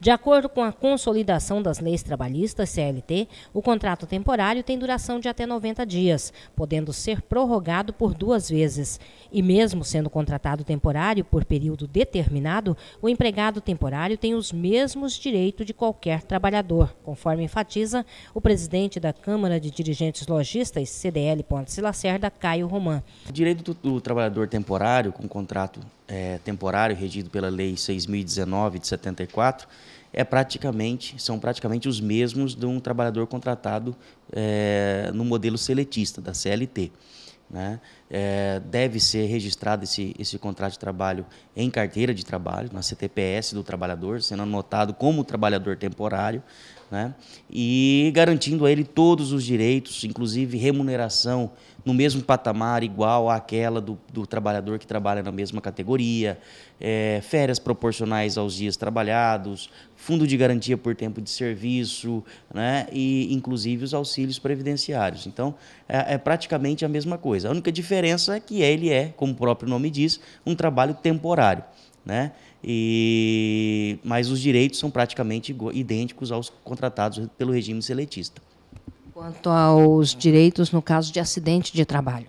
De acordo com a consolidação das leis trabalhistas CLT, o contrato temporário tem duração de até 90 dias, podendo ser prorrogado por duas vezes. E mesmo sendo contratado temporário por período determinado, o empregado temporário tem os mesmos direitos de qualquer trabalhador, conforme enfatiza o presidente da Câmara de Dirigentes Logistas, CDL Pontes Lacerda, Caio Roman. O direito do, do trabalhador temporário com contrato é, temporário regido pela Lei 6.019 de 74 é praticamente são praticamente os mesmos de um trabalhador contratado é, no modelo seletista da CLT. Né? É, deve ser registrado esse, esse contrato de trabalho em carteira de trabalho, na CTPS do trabalhador, sendo anotado como trabalhador temporário, né? e garantindo a ele todos os direitos, inclusive remuneração no mesmo patamar igual àquela do, do trabalhador que trabalha na mesma categoria, é, férias proporcionais aos dias trabalhados, fundo de garantia por tempo de serviço, né? e inclusive os auxílios previdenciários. Então, é, é praticamente a mesma coisa. A única diferença é que ele é, como o próprio nome diz, um trabalho temporário. Né? E mas os direitos são praticamente idênticos aos contratados pelo regime seletista quanto aos direitos no caso de acidente de trabalho?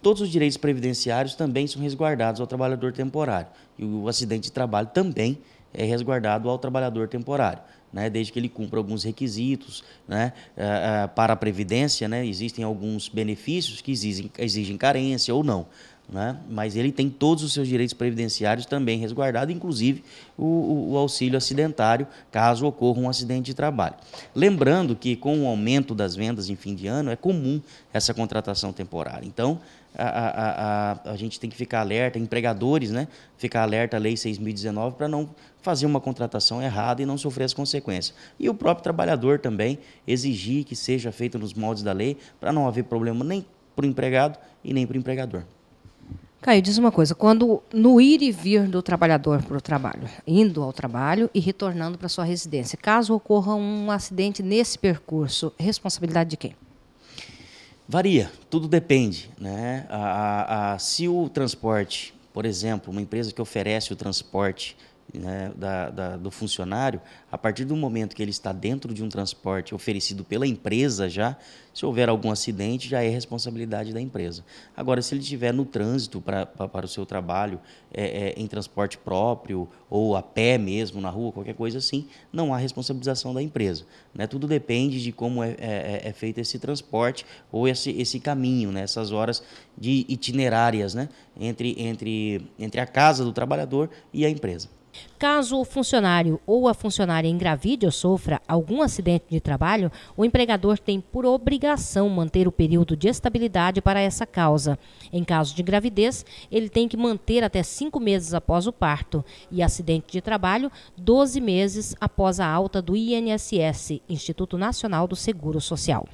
Todos os direitos previdenciários também são resguardados ao trabalhador temporário. E o acidente de trabalho também é resguardado ao trabalhador temporário, né, desde que ele cumpra alguns requisitos né, é, é, para a Previdência. Né, existem alguns benefícios que exigem, exigem carência ou não. Né? mas ele tem todos os seus direitos previdenciários também resguardados, inclusive o, o, auxílio acidentário, caso ocorra um acidente de trabalho. Lembrando que, com o aumento das vendas em fim de ano, é comum essa contratação temporária. Então, a, a, a, a gente tem que ficar alerta, empregadores, né? ficar alerta à Lei 6.019 para não fazer uma contratação errada e não sofrer as consequências. E o próprio trabalhador também exigir que seja feito nos moldes da lei para não haver problema nem para o empregado e nem para o empregador. Caio, diz uma coisa: quando no ir e vir do trabalhador para o trabalho, indo ao trabalho e retornando para sua residência, caso ocorra um acidente nesse percurso, responsabilidade de quem? Varia, tudo depende. Né? A, a, a, se o transporte, por exemplo, uma empresa que oferece o transporte né, da, da, do funcionário, a partir do momento que ele está dentro de um transporte oferecido pela empresa já, se houver algum acidente, já é responsabilidade da empresa. Agora, se ele estiver no trânsito para o seu trabalho, é, é, em transporte próprio ou a pé mesmo, na rua, qualquer coisa assim, não há responsabilização da empresa. Né? Tudo depende de como é, é, é, é feito esse transporte ou esse, esse caminho, né? essas horas de itinerárias né? entre, entre, entre a casa do trabalhador e a empresa. Caso o funcionário ou a funcionária engravide ou sofra algum acidente de trabalho, o empregador tem por obrigação manter o período de estabilidade para essa causa. Em caso de gravidez, ele tem que manter até cinco meses após o parto e acidente de trabalho, 12 meses após a alta do INSS, Instituto Nacional do Seguro Social.